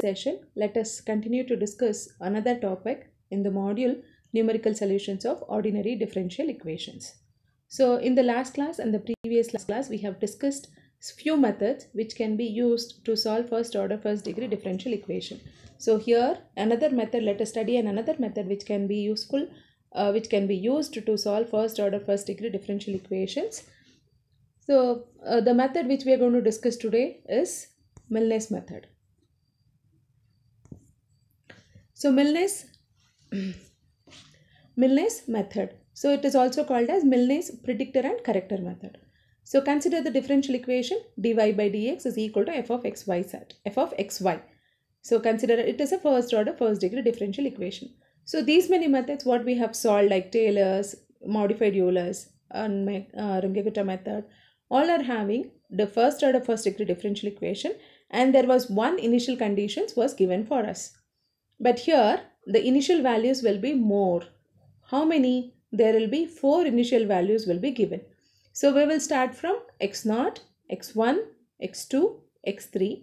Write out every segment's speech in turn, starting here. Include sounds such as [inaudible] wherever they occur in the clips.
today's session, let us continue to discuss another topic in the module Numerical Solutions of Ordinary Differential Equations. So in the last class and the previous class, we have discussed few methods which can be used to solve first order first degree differential equation. So here another method, let us study another method which can be useful, uh, which can be used to solve first order first degree differential equations. So uh, the method which we are going to discuss today is Milnes method. So Milnes [clears throat] Milnes method. So it is also called as Milnes predictor and corrector method. So consider the differential equation dy by dx is equal to f of xy set f of xy. So consider it is a first order first degree differential equation. So these many methods what we have solved like Taylor's, modified Euler's and uh, Runge-Kutta method all are having the first order first degree differential equation and there was one initial conditions was given for us. But here the initial values will be more. How many? There will be four initial values will be given. So we will start from x0, x1, x2, x3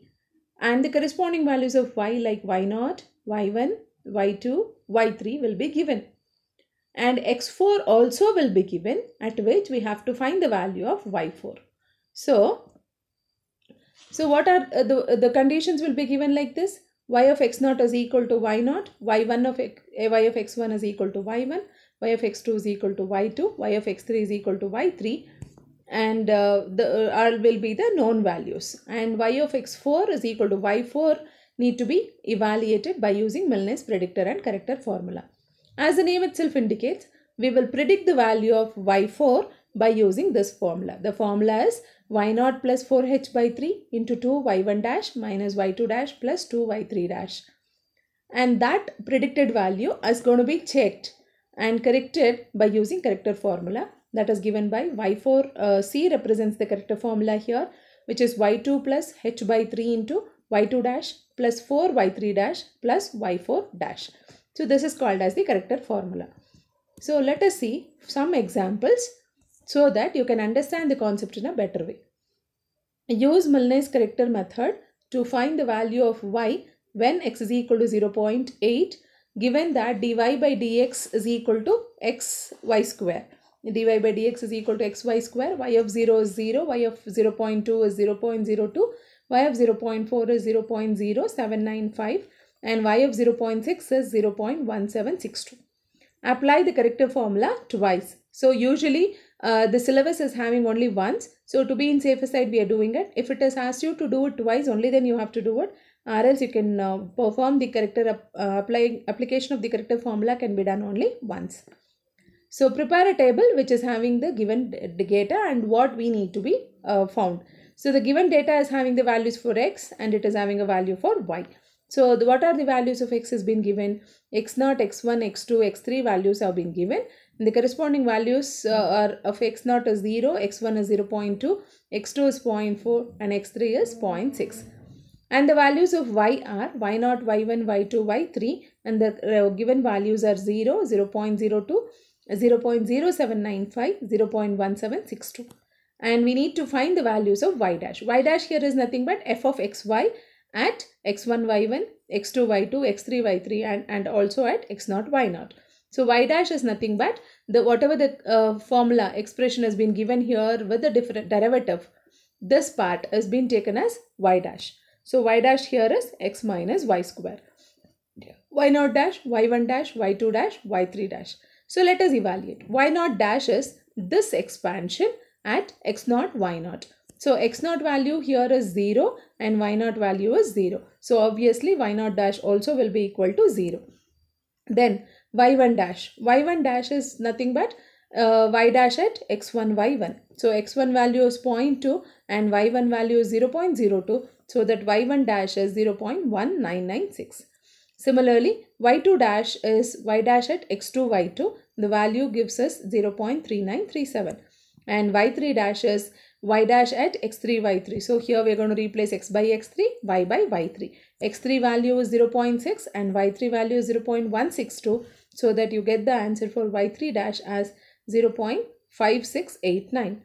and the corresponding values of y like y0, y1, y2, y3 will be given. And x4 also will be given at which we have to find the value of y4. So, so what are uh, the, the conditions will be given like this? y of x0 is equal to y0, y1 of, x, y of x1 is equal to y1, y of x2 is equal to y2, y of x3 is equal to y3 and uh, the uh, R will be the known values and y of x4 is equal to y4 need to be evaluated by using Milnes predictor and corrector formula. As the name itself indicates, we will predict the value of y4 by using this formula. The formula is y naught plus 4h by 3 into 2 y1 dash minus y2 dash plus 2 y3 dash. And that predicted value is going to be checked and corrected by using corrector formula that is given by y4c uh, represents the corrector formula here which is y2 plus h by 3 into y2 dash plus 4 y3 dash plus y4 dash. So this is called as the corrector formula. So let us see some examples so that you can understand the concept in a better way. Use Milne's corrector method to find the value of y when x is equal to 0.8 given that dy by dx is equal to xy square. dy by dx is equal to xy square, y of 0 is 0, y of 0 0.2 is 0 0.02, y of 0 0.4 is 0 0.0795 and y of 0 0.6 is 0 0.1762. Apply the corrector formula twice. So usually uh, the syllabus is having only once. So to be in safer side, we are doing it. If it has asked you to do it twice only, then you have to do it. Or else you can uh, perform the corrector uh, applying application of the corrector formula can be done only once. So prepare a table which is having the given data and what we need to be uh, found. So the given data is having the values for x and it is having a value for y. So the, what are the values of x has been given? x0, x1, x2, x3 values have been given. And the corresponding values uh, are of x0 is 0, x1 is 0 0.2, x2 is 0.4 and x3 is 0.6. And the values of y are y0, y1, y2, y3 and the uh, given values are 0, 0 0.02, 0 0.0795, 0 0.1762. And we need to find the values of y dash. y dash here is nothing but f of xy at x1, y1, x2, y2, x3, y3 and, and also at x0, y0. So y dash is nothing but the whatever the uh, formula expression has been given here with the different derivative, this part has been taken as y dash. So y dash here is x minus y square. Y 0 dash, y1 dash, y2 dash, y3 dash. So let us evaluate. Y 0 dash is this expansion at x 0 y 0 so x naught value here is 0 and y naught value is 0. So obviously y naught dash also will be equal to 0. Then y1 dash. y1 dash is nothing but uh, y dash at x1 y1. So x1 value is 0.2 and y1 value is 0.02 so that y1 dash is 0.1996. Similarly, y2 dash is y dash at x2 y2. The value gives us 0.3937 and y3 dash is y dash at x3, y3. So here we're going to replace x by x3, y by y3. x3 value is 0 0.6 and y3 value is 0 0.162 so that you get the answer for y3 dash as 0 0.5689.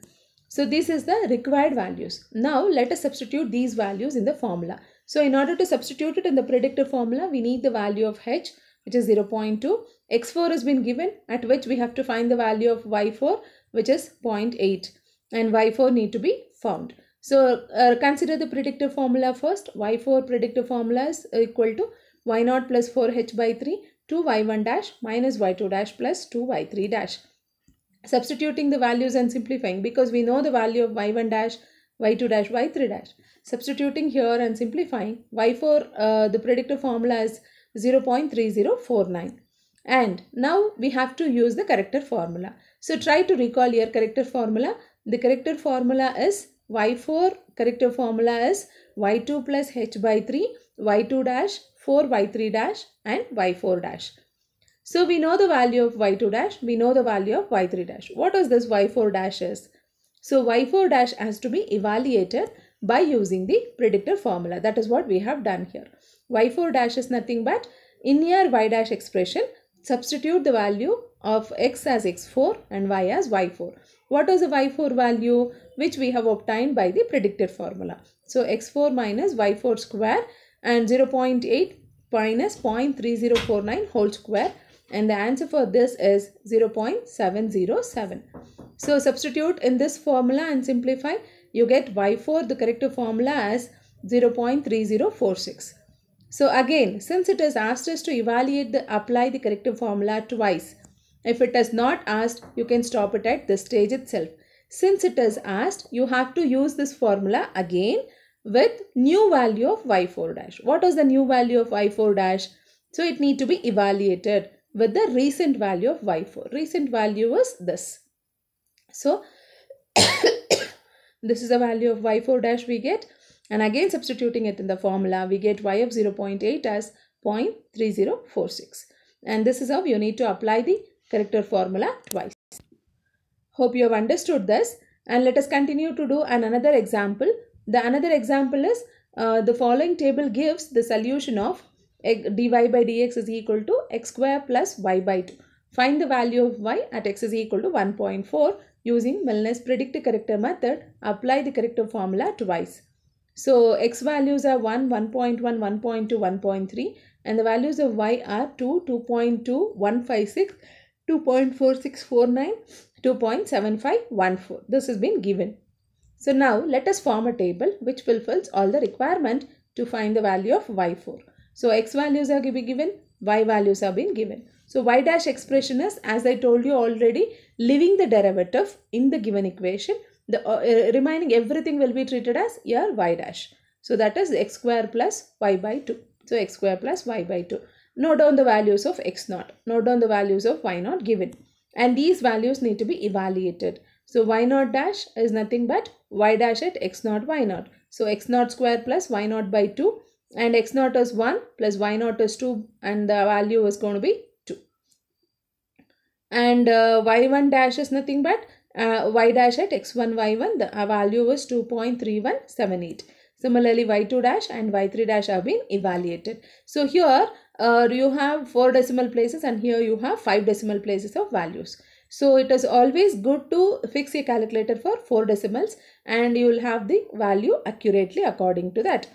So this is the required values. Now let us substitute these values in the formula. So in order to substitute it in the predictor formula, we need the value of h which is 0 0.2. x4 has been given at which we have to find the value of y4 which is 0.8 and y4 need to be found. So uh, consider the predictive formula first. y4 predictive formula is equal to y0 plus 4h by 3 to y1 dash minus y2 dash plus 2y3 dash. Substituting the values and simplifying because we know the value of y1 dash, y2 dash, y3 dash. Substituting here and simplifying y4 uh, the predictive formula is 0 0.3049 and now we have to use the corrector formula. So try to recall your corrector formula the corrector formula is y4 Corrector formula is y2 plus h by 3 y2 dash 4 y3 dash and y4 dash. So we know the value of y2 dash, we know the value of y3 dash. What is this y4 dash is? So y4 dash has to be evaluated by using the predictor formula. That is what we have done here. y4 dash is nothing but in y dash expression Substitute the value of x as x4 and y as y4. is the y4 value which we have obtained by the predicted formula? So x4 minus y4 square and 0 0.8 minus 0.3049 whole square and the answer for this is 0 0.707. So substitute in this formula and simplify you get y4 the correct formula as 0 0.3046. So again, since it has asked us to evaluate the apply the corrective formula twice, if it has not asked, you can stop it at this stage itself. Since it is asked, you have to use this formula again with new value of y4 dash. What is the new value of y4 dash? So it need to be evaluated with the recent value of y4. Recent value is this. So [coughs] this is the value of y4 dash we get and again substituting it in the formula, we get y of 0.8 as 0.3046. And this is how you need to apply the corrector formula twice. Hope you have understood this. And let us continue to do an another example. The another example is uh, the following table gives the solution of dy by dx is equal to x square plus y by 2. Find the value of y at x is equal to 1.4 using Milne's predict corrector method. Apply the corrector formula twice. So x values are 1, 1.1, 1.2, 1.3 and the values of y are 2, 2.2, 156, 2.4649, 2.7514. This has been given. So now let us form a table which fulfills all the requirement to find the value of y4. So x values are be given, y values are being given. So y dash expression is as I told you already leaving the derivative in the given equation the uh, uh, remaining everything will be treated as your y dash. So that is x square plus y by 2. So x square plus y by 2. Note down the values of x naught. Note down the values of y naught given. And these values need to be evaluated. So y naught dash is nothing but y dash at x naught y naught. So x naught square plus y naught by 2 and x naught is 1 plus y naught is 2 and the value is going to be 2. And uh, y1 dash is nothing but uh, y dash at x1, y1, the uh, value was 2.3178. Similarly, y2 dash and y3 dash have been evaluated. So here uh, you have 4 decimal places and here you have 5 decimal places of values. So it is always good to fix your calculator for 4 decimals and you will have the value accurately according to that.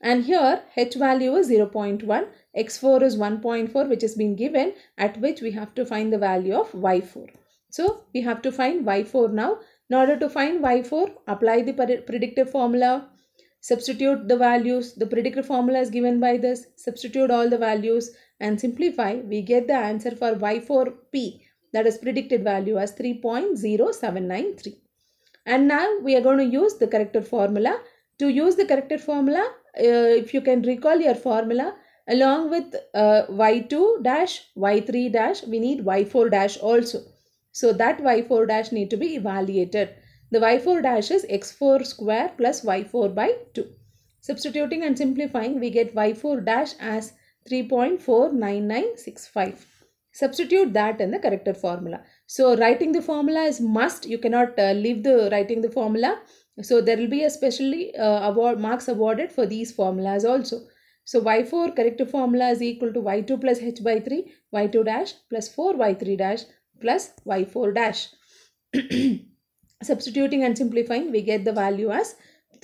And here h value is 0.1, x4 is 1.4 which has been given at which we have to find the value of y4. So we have to find y4 now. In order to find y4, apply the predictive formula, substitute the values. The predictive formula is given by this. Substitute all the values and simplify. We get the answer for y4p that is predicted value as 3.0793. And now we are going to use the corrected formula. To use the corrected formula, uh, if you can recall your formula, along with uh, y2 dash, y3 dash, we need y4 dash also. So that y4 dash need to be evaluated. The y4 dash is x4 square plus y4 by 2. Substituting and simplifying, we get y4 dash as 3.49965. Substitute that in the corrected formula. So writing the formula is must. You cannot uh, leave the writing the formula. So there will be a specially uh, award marks awarded for these formulas also. So y4 corrected formula is equal to y2 plus h by 3, y2 dash plus 4y3 dash plus y4 dash. [clears throat] Substituting and simplifying, we get the value as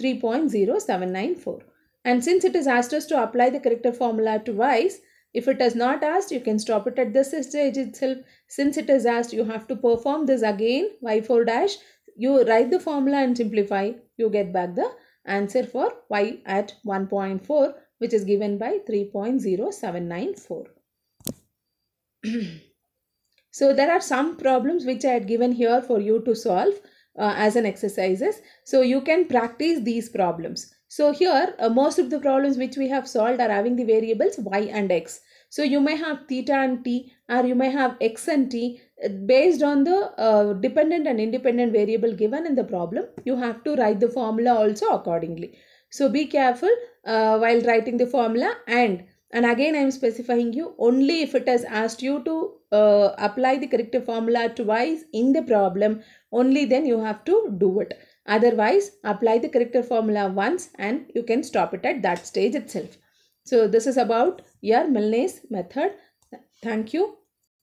3.0794. And since it is asked us to apply the corrector formula to y's, if it is not asked, you can stop it at this stage itself. Since it is asked, you have to perform this again, y4 dash. You write the formula and simplify. You get back the answer for y at 1.4, which is given by 3.0794. [clears throat] So there are some problems which I had given here for you to solve uh, as an exercises. So you can practice these problems. So here uh, most of the problems which we have solved are having the variables y and x. So you may have theta and t or you may have x and t uh, based on the uh, dependent and independent variable given in the problem. You have to write the formula also accordingly. So be careful uh, while writing the formula and and again I am specifying you only if it has asked you to uh, apply the corrective formula twice in the problem only then you have to do it otherwise apply the corrective formula once and you can stop it at that stage itself. So this is about your Milnes method. Thank you.